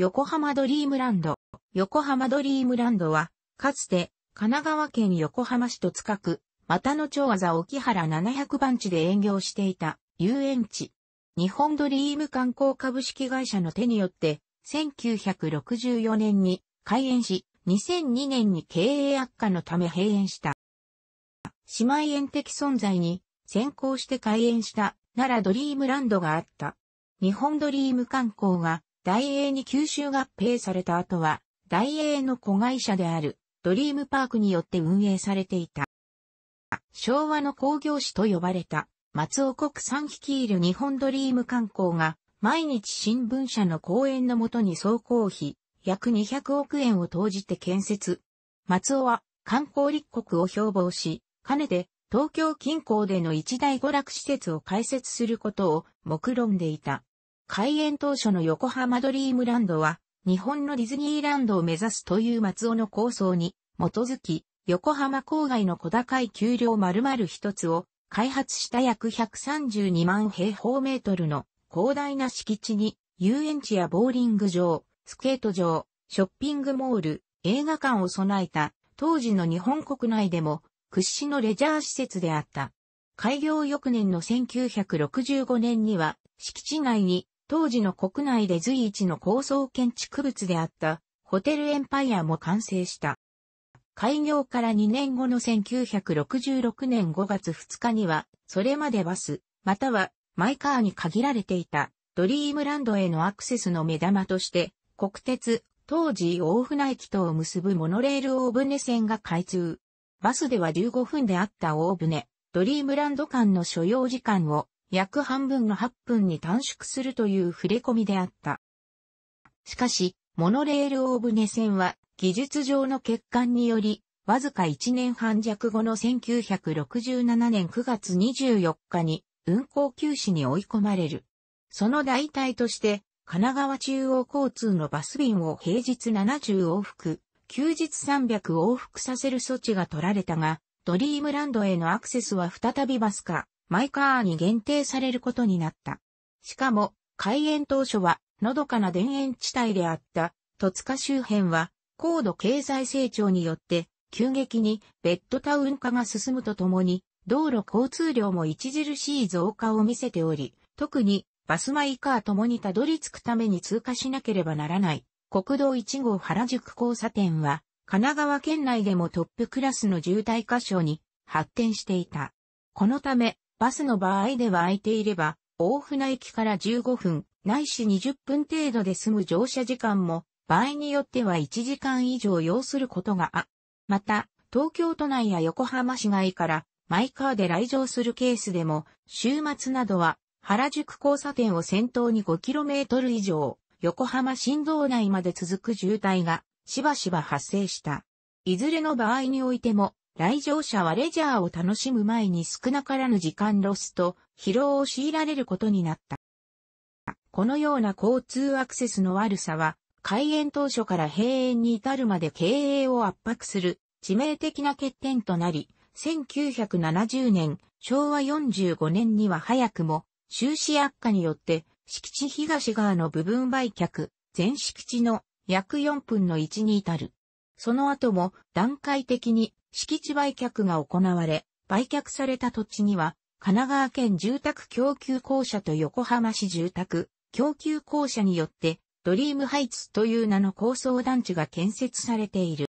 横浜ドリームランド。横浜ドリームランドは、かつて、神奈川県横浜市近く、ま又野町技沖原700番地で営業していた遊園地。日本ドリーム観光株式会社の手によって、1964年に開園し、2002年に経営悪化のため閉園した。姉妹園的存在に先行して開園した奈良ドリームランドがあった。日本ドリーム観光が大英に吸収合併された後は、大英の子会社である、ドリームパークによって運営されていた。昭和の工業史と呼ばれた、松尾国産率いる日本ドリーム観光が、毎日新聞社の講演のもとに総工費、約200億円を投じて建設。松尾は、観光立国を標榜し、かねて、東京近郊での一大娯楽施設を開設することを目論んでいた。開園当初の横浜ドリームランドは、日本のディズニーランドを目指すという松尾の構想に基づき、横浜郊外の小高い丘陵丸々一つを開発した約132万平方メートルの広大な敷地に遊園地やボーリング場、スケート場、ショッピングモール、映画館を備えた当時の日本国内でも屈指のレジャー施設であった。開業翌年の1965年には敷地内に当時の国内で随一の高層建築物であったホテルエンパイアも完成した。開業から2年後の1966年5月2日には、それまでバス、またはマイカーに限られていたドリームランドへのアクセスの目玉として、国鉄、当時大船駅とを結ぶモノレール大船線が開通。バスでは15分であった大船、ドリームランド間の所要時間を約半分の8分に短縮するという触れ込みであった。しかし、モノレール大船線は技術上の欠陥により、わずか1年半弱後の1967年9月24日に運行休止に追い込まれる。その代替として、神奈川中央交通のバス便を平日70往復、休日300往復させる措置が取られたが、ドリームランドへのアクセスは再びバスか、マイカーに限定されることになった。しかも、開園当初は、のどかな田園地帯であった、戸塚周辺は、高度経済成長によって、急激にベッドタウン化が進むとともに、道路交通量も著しい増加を見せており、特にバスマイカーともにたどり着くために通過しなければならない。国道1号原宿交差点は、神奈川県内でもトップクラスの渋滞箇所に発展していた。このため、バスの場合では空いていれば、大船駅から15分、ないし20分程度で済む乗車時間も、場合によっては1時間以上要することがあ。また、東京都内や横浜市外からマイカーで来場するケースでも、週末などは原宿交差点を先頭に 5km 以上、横浜新道内まで続く渋滞がしばしば発生した。いずれの場合においても、来場者はレジャーを楽しむ前に少なからぬ時間ロスと疲労を強いられることになった。このような交通アクセスの悪さは、開園当初から閉園に至るまで経営を圧迫する致命的な欠点となり、1970年、昭和45年には早くも、収支悪化によって、敷地東側の部分売却、全敷地の約4分の1に至る。その後も段階的に敷地売却が行われ、売却された土地には、神奈川県住宅供給公社と横浜市住宅供給公社によって、ドリームハイツという名の高層団地が建設されている。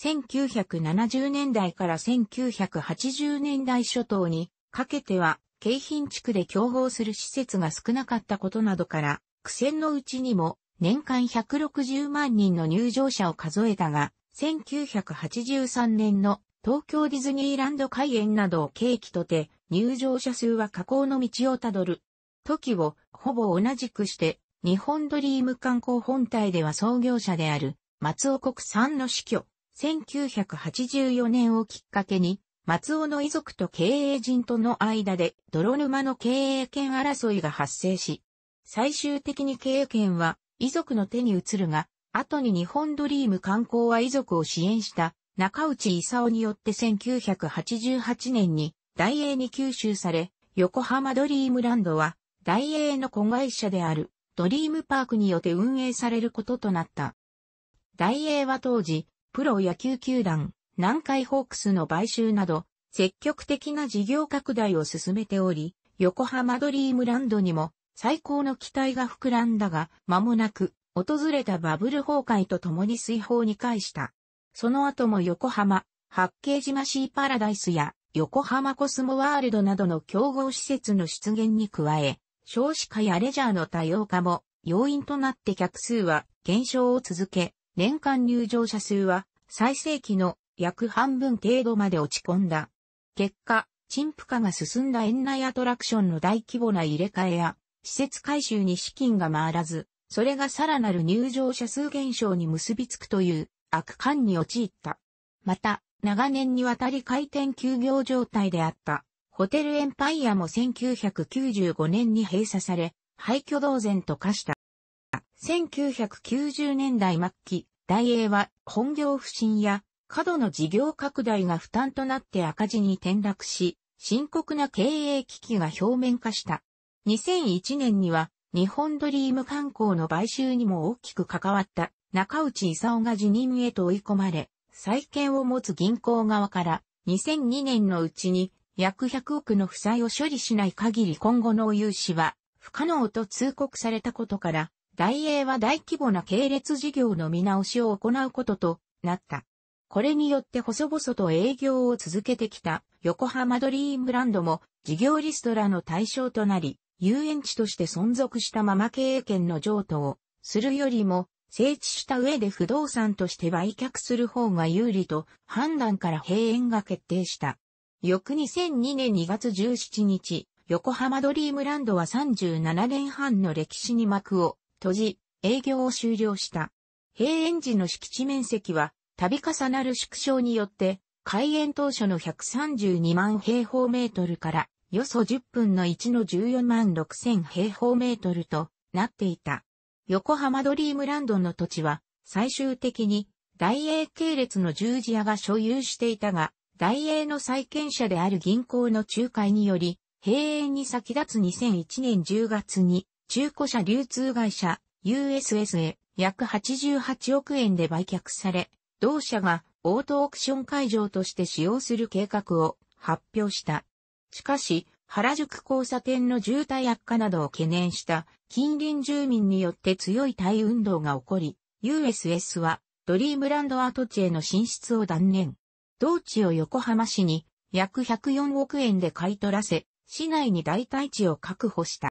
1970年代から1980年代初頭にかけては、京浜地区で競合する施設が少なかったことなどから、苦戦のうちにも年間160万人の入場者を数えたが、1983年の東京ディズニーランド開園などを契機とて、入場者数は下降の道をたどる。時をほぼ同じくして、日本ドリーム観光本体では創業者である松尾国産の死去、1984年をきっかけに、松尾の遺族と経営陣との間で泥沼の経営権争いが発生し、最終的に経営権は遺族の手に移るが、後に日本ドリーム観光は遺族を支援した中内勲によって1988年に大英に吸収され、横浜ドリームランドは大英の子会社であるドリームパークによって運営されることとなった。大英は当時、プロ野球球団、南海ホークスの買収など、積極的な事業拡大を進めており、横浜ドリームランドにも最高の期待が膨らんだが、間もなく訪れたバブル崩壊とともに水泡に返した。その後も横浜、八景島シーパラダイスや横浜コスモワールドなどの競合施設の出現に加え、少子化やレジャーの多様化も要因となって客数は減少を続け、年間入場者数は最盛期の約半分程度まで落ち込んだ。結果、陳腐化が進んだ園内アトラクションの大規模な入れ替えや、施設改修に資金が回らず、それがさらなる入場者数減少に結びつくという悪感に陥った。また、長年にわたり開店休業状態であった、ホテルエンパイアも1995年に閉鎖され、廃墟同然と化した。1990年代末期、大英は本業不振や過度の事業拡大が負担となって赤字に転落し、深刻な経営危機が表面化した。2001年には日本ドリーム観光の買収にも大きく関わった中内勲が辞任へと追い込まれ、債権を持つ銀行側から2002年のうちに約100億の負債を処理しない限り今後の融資は不可能と通告されたことから、大英は大規模な系列事業の見直しを行うこととなった。これによって細々と営業を続けてきた横浜ドリームランドも事業リストラの対象となり、遊園地として存続したまま経営権の譲渡をするよりも、整地した上で不動産として売却する方が有利と判断から閉園が決定した。翌2002年2月17日、横浜ドリームランドは37年半の歴史に幕を閉じ、営業を終了した。閉園時の敷地面積は、度重なる縮小によって、開園当初の132万平方メートルからよそ10分の1の14万6000平方メートルとなっていた。横浜ドリームランドの土地は最終的に大英系列の十字屋が所有していたが、大英の債権者である銀行の仲介により、閉園に先立つ2001年10月に中古車流通会社 USS へ約88億円で売却され、同社がオートオークション会場として使用する計画を発表した。しかし、原宿交差点の渋滞悪化などを懸念した近隣住民によって強い対運動が起こり、USS はドリームランド跡地への進出を断念。同地を横浜市に約104億円で買い取らせ、市内に代替地を確保した。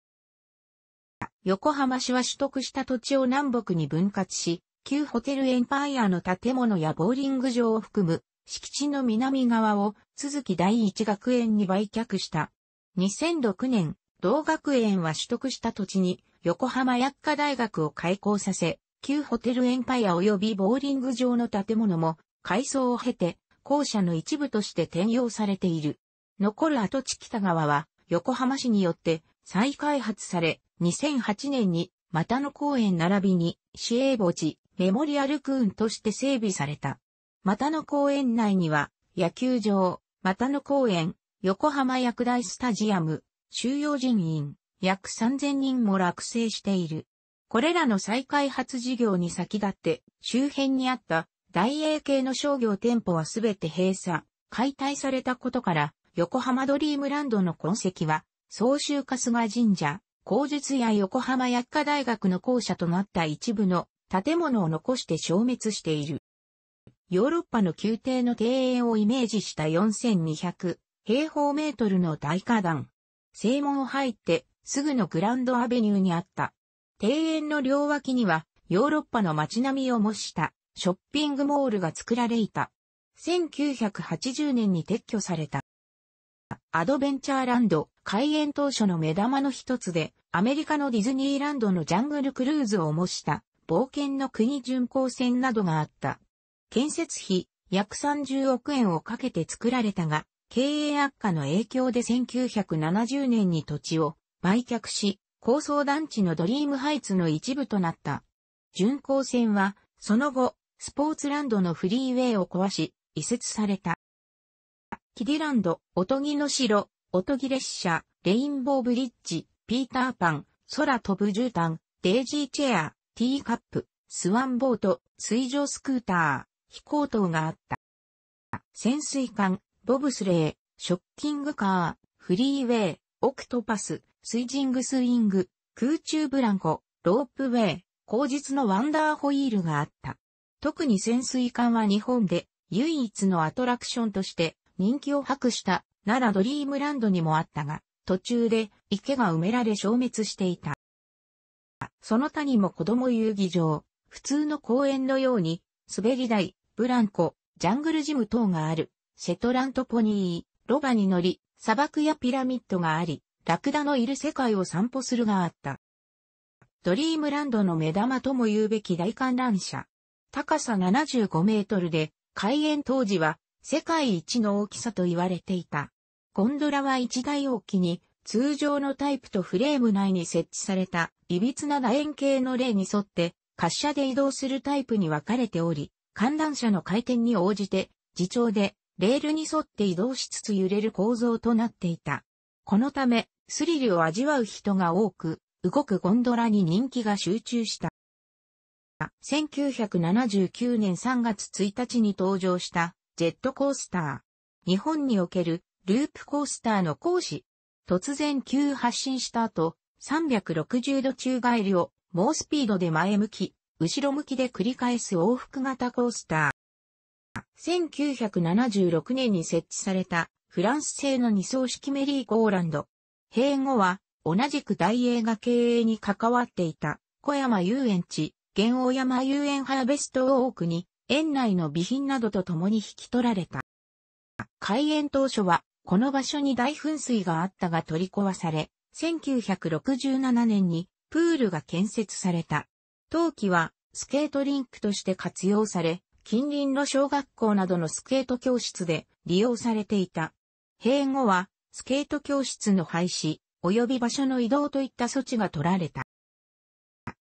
横浜市は取得した土地を南北に分割し、旧ホテルエンパイアの建物やボーリング場を含む敷地の南側を鈴木第一学園に売却した。2006年、同学園は取得した土地に横浜薬科大学を開校させ、旧ホテルエンパイア及びボーリング場の建物も改装を経て校舎の一部として転用されている。残る跡地北側は横浜市によって再開発され、2008年に股野公園並びに市営墓地メモリアルクーンとして整備された。またの公園内には、野球場、またの公園、横浜薬大スタジアム、収容人員、約3000人も落成している。これらの再開発事業に先立って、周辺にあった大英系の商業店舗はすべて閉鎖、解体されたことから、横浜ドリームランドの痕跡は、総州春日神社、工術や横浜薬科大学の校舎となった一部の建物を残して消滅している。ヨーロッパの宮廷の庭園をイメージした4200平方メートルの大花壇。正門を入ってすぐのグランドアベニューにあった。庭園の両脇にはヨーロッパの街並みを模したショッピングモールが作られいた。1980年に撤去された。アドベンチャーランド開園当初の目玉の一つでアメリカのディズニーランドのジャングルクルーズを模した冒険の国巡航船などがあった。建設費約30億円をかけて作られたが、経営悪化の影響で1970年に土地を売却し、高層団地のドリームハイツの一部となった。巡航船は、その後、スポーツランドのフリーウェイを壊し、移設された。キディランド、おとぎの城、おとぎ列車、レインボーブリッジ、ピーターパン、空飛ぶ絨毯、デイジーチェア、ティーカップ、スワンボート、水上スクーター。飛行塔があった。潜水艦、ボブスレー、ショッキングカー、フリーウェイ、オクトパス、スイジングスイング、空中ブランコ、ロープウェイ、後日のワンダーホイールがあった。特に潜水艦は日本で唯一のアトラクションとして人気を博した奈良ドリームランドにもあったが、途中で池が埋められ消滅していた。その他にも子供遊技場、普通の公園のように滑り台、ブランコ、ジャングルジム等がある、シェトラントポニー、ロバに乗り、砂漠やピラミッドがあり、ラクダのいる世界を散歩するがあった。ドリームランドの目玉とも言うべき大観覧車。高さ75メートルで、開園当時は世界一の大きさと言われていた。ゴンドラは一台大きに、通常のタイプとフレーム内に設置された、いびつな楕円形の例に沿って、滑車で移動するタイプに分かれており、観覧車の回転に応じて、自重でレールに沿って移動しつつ揺れる構造となっていた。このため、スリルを味わう人が多く、動くゴンドラに人気が集中した。1979年3月1日に登場したジェットコースター。日本におけるループコースターの講師。突然急発進した後、360度宙返りを猛スピードで前向き、後ろ向きで繰り返す往復型コースター。1976年に設置されたフランス製の二層式メリーゴーランド。閉後は同じく大映が経営に関わっていた小山遊園地、玄王山遊園ハーベストを多に園内の備品などと共に引き取られた。開園当初はこの場所に大噴水があったが取り壊され、1967年にプールが建設された。冬季はスケートリンクとして活用され、近隣の小学校などのスケート教室で利用されていた。閉後はスケート教室の廃止及び場所の移動といった措置が取られた。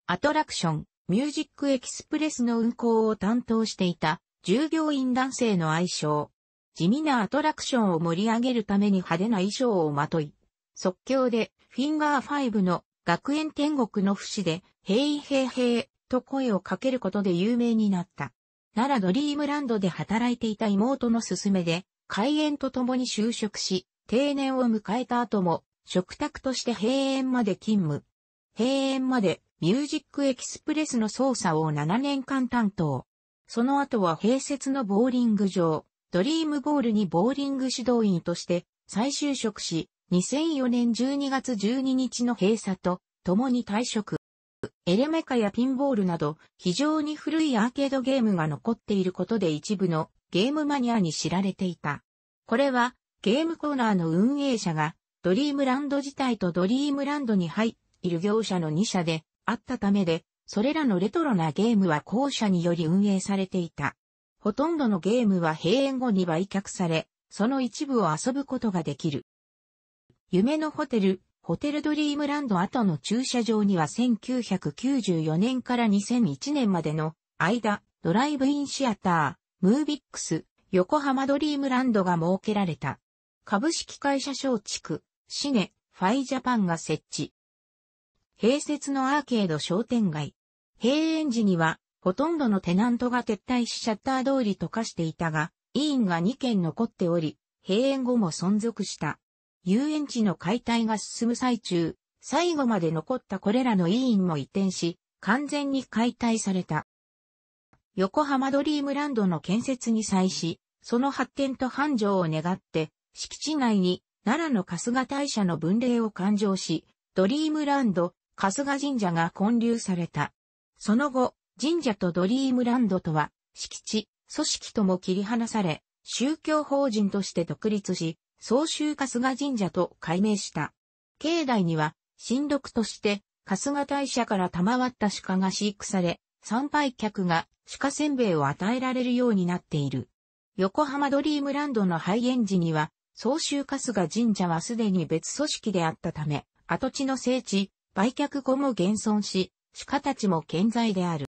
アトラクション、ミュージックエキスプレスの運行を担当していた従業員男性の愛称。地味なアトラクションを盛り上げるために派手な衣装をまとい、即興でフィンガー5の学園天国の不死で、へいへいへいと声をかけることで有名になった。奈良ドリームランドで働いていた妹の勧めで、開園と共に就職し、定年を迎えた後も、食卓として閉園まで勤務。閉園までミュージックエキスプレスの操作を7年間担当。その後は併設のボーリング場、ドリームボールにボーリング指導員として再就職し、2004年12月12日の閉鎖と共に退職。エレメカやピンボールなど非常に古いアーケードゲームが残っていることで一部のゲームマニアに知られていた。これはゲームコーナーの運営者がドリームランド自体とドリームランドに入っている業者の2社であったためで、それらのレトロなゲームは後者により運営されていた。ほとんどのゲームは閉園後に売却され、その一部を遊ぶことができる。夢のホテル、ホテルドリームランド後の駐車場には1994年から2001年までの間、ドライブインシアター、ムービックス、横浜ドリームランドが設けられた。株式会社松竹、シネ、ファイジャパンが設置。併設のアーケード商店街。閉園時には、ほとんどのテナントが撤退しシャッター通りと化していたが、委員が2件残っており、閉園後も存続した。遊園地の解体が進む最中、最後まで残ったこれらの委員も移転し、完全に解体された。横浜ドリームランドの建設に際し、その発展と繁盛を願って、敷地内に奈良の春日大社の分霊を勘定し、ドリームランド、春日神社が建立された。その後、神社とドリームランドとは、敷地、組織とも切り離され、宗教法人として独立し、総州春日神社と改名した。境内には、新緑として、春日大社から賜った鹿が飼育され、参拝客が鹿せんべいを与えられるようになっている。横浜ドリームランドの廃園時には、総州春日神社はすでに別組織であったため、跡地の聖地、売却後も現存し、鹿たちも健在である。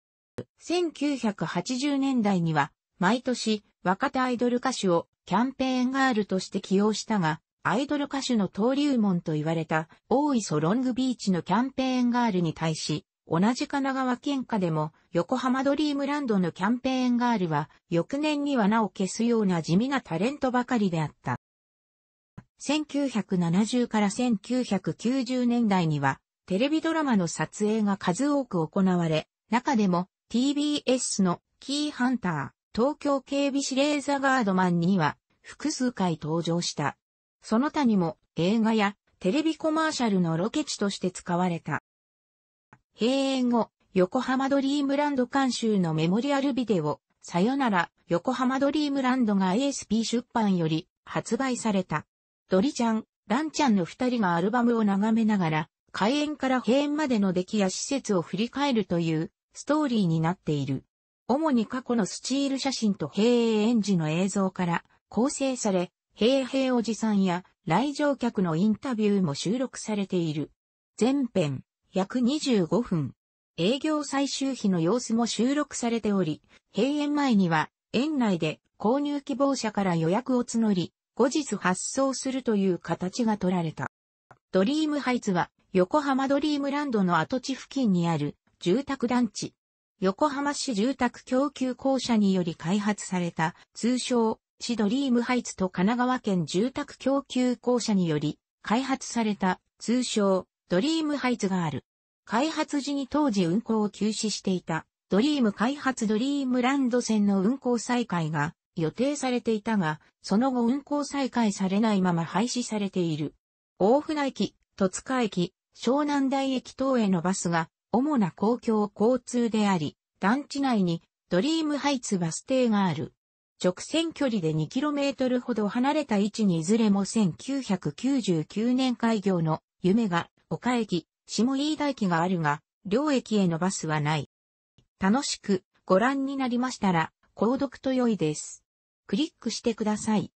1980年代には、毎年若手アイドル歌手をキャンペーンガールとして起用したが、アイドル歌手の登竜門と言われた大磯ロングビーチのキャンペーンガールに対し、同じ神奈川県下でも横浜ドリームランドのキャンペーンガールは翌年には名を消すような地味なタレントばかりであった。1970から1990年代にはテレビドラマの撮影が数多く行われ、中でも TBS のキーハンター、東京警備司令ザガードマンには複数回登場した。その他にも映画やテレビコマーシャルのロケ地として使われた。閉園後、横浜ドリームランド監修のメモリアルビデオ、さよなら、横浜ドリームランドが ASP 出版より発売された。ドリちゃん、ランちゃんの二人がアルバムを眺めながら、開園から閉園までの出来や施設を振り返るというストーリーになっている。主に過去のスチール写真と平永園児の映像から構成され、平平おじさんや来場客のインタビューも収録されている。前編、約25分。営業最終日の様子も収録されており、閉園前には、園内で購入希望者から予約を募り、後日発送するという形が取られた。ドリームハイツは、横浜ドリームランドの跡地付近にある住宅団地、横浜市住宅供給公社により開発された、通称、市ドリームハイツと神奈川県住宅供給公社により、開発された、通称、ドリームハイツがある。開発時に当時運行を休止していた、ドリーム開発ドリームランド線の運行再開が予定されていたが、その後運行再開されないまま廃止されている。大船駅、戸塚駅、湘南台駅等へのバスが主な公共交通であり、団地内にドリームハイツバス停がある。直線距離で 2km ほど離れた位置にいずれも1999年開業の夢が岡駅、下飯田駅があるが、両駅へのバスはない。楽しくご覧になりましたら、購読と良いです。クリックしてください。